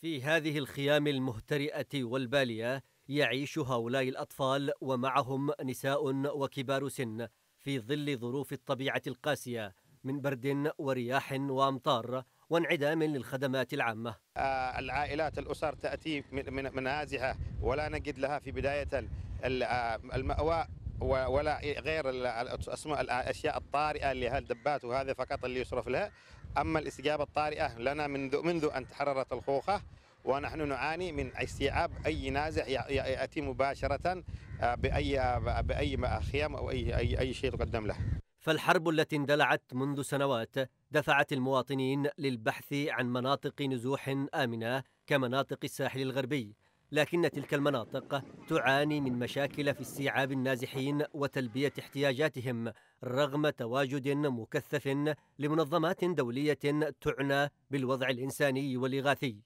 في هذه الخيام المهترئة والبالية يعيش هؤلاء الأطفال ومعهم نساء وكبار سن في ظل ظروف الطبيعة القاسية من برد ورياح وأمطار وانعدام للخدمات العامة آه، العائلات الأسر تأتي من منازعة ولا نجد لها في بداية آه، المأوى ولا غير الاسماء الاشياء الطارئه اللي هالدبات وهذا فقط اللي يصرف لها اما الاستجابه الطارئه لنا منذ منذ ان تحررت الخوخه ونحن نعاني من استيعاب اي نازح ياتي مباشره آه، باي آه، باي خيام او اي اي, أي شيء تقدم له. فالحرب التي اندلعت منذ سنوات دفعت المواطنين للبحث عن مناطق نزوح امنه كمناطق الساحل الغربي لكن تلك المناطق تعاني من مشاكل في استيعاب النازحين وتلبية احتياجاتهم رغم تواجد مكثف لمنظمات دولية تعنى بالوضع الإنساني والإغاثي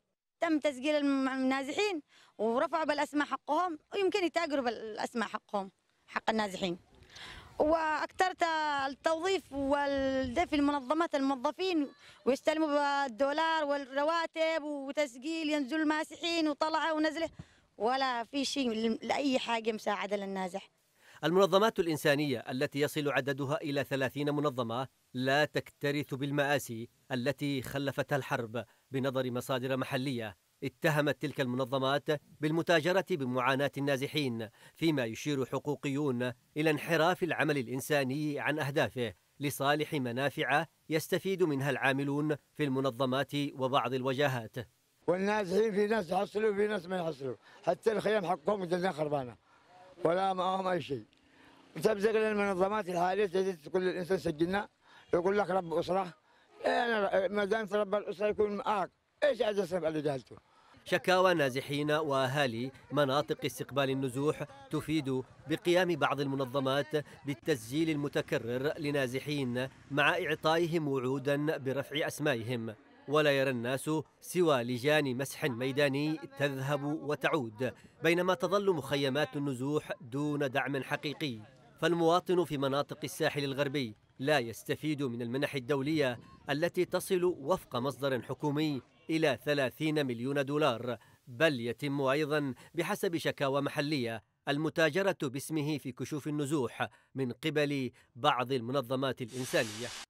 تم تسجيل النازحين ورفعوا بالأسماء حقهم ويمكن يتاجروا بالأسماء حقهم حق النازحين واكثرت التوظيف والدفع المنظمات الموظفين ويستلموا بالدولار والرواتب وتسجيل ينزل الماسحين وطلعه ونزله ولا في شيء لاي حاجه مساعده للنازح. المنظمات الانسانيه التي يصل عددها الى 30 منظمه لا تكترث بالمآسي التي خلفتها الحرب بنظر مصادر محليه اتهمت تلك المنظمات بالمتاجرة بمعاناة النازحين فيما يشير حقوقيون إلى انحراف العمل الإنساني عن أهدافه لصالح منافع يستفيد منها العاملون في المنظمات وبعض الوجهات والنازحين في ناس حصلوا وفي ناس ما يحصلوا حتى الخيام حقهم الدنيا خربانة ولا معهم أي شيء تبزق للمنظمات المنظمات الحالية تقول للإنسان سجلنا يقول لك رب أسرة إيه، أنا ما دام رب الأسرة يكون معك ايش عايز يصرف على جهلته؟ شكاوى نازحين واهالي مناطق استقبال النزوح تفيد بقيام بعض المنظمات بالتسجيل المتكرر لنازحين مع اعطائهم وعودا برفع اسمائهم ولا يرى الناس سوى لجان مسح ميداني تذهب وتعود بينما تظل مخيمات النزوح دون دعم حقيقي فالمواطن في مناطق الساحل الغربي لا يستفيد من المنح الدوليه التي تصل وفق مصدر حكومي إلى 30 مليون دولار بل يتم أيضا بحسب شكاوى محلية المتاجرة باسمه في كشوف النزوح من قبل بعض المنظمات الإنسانية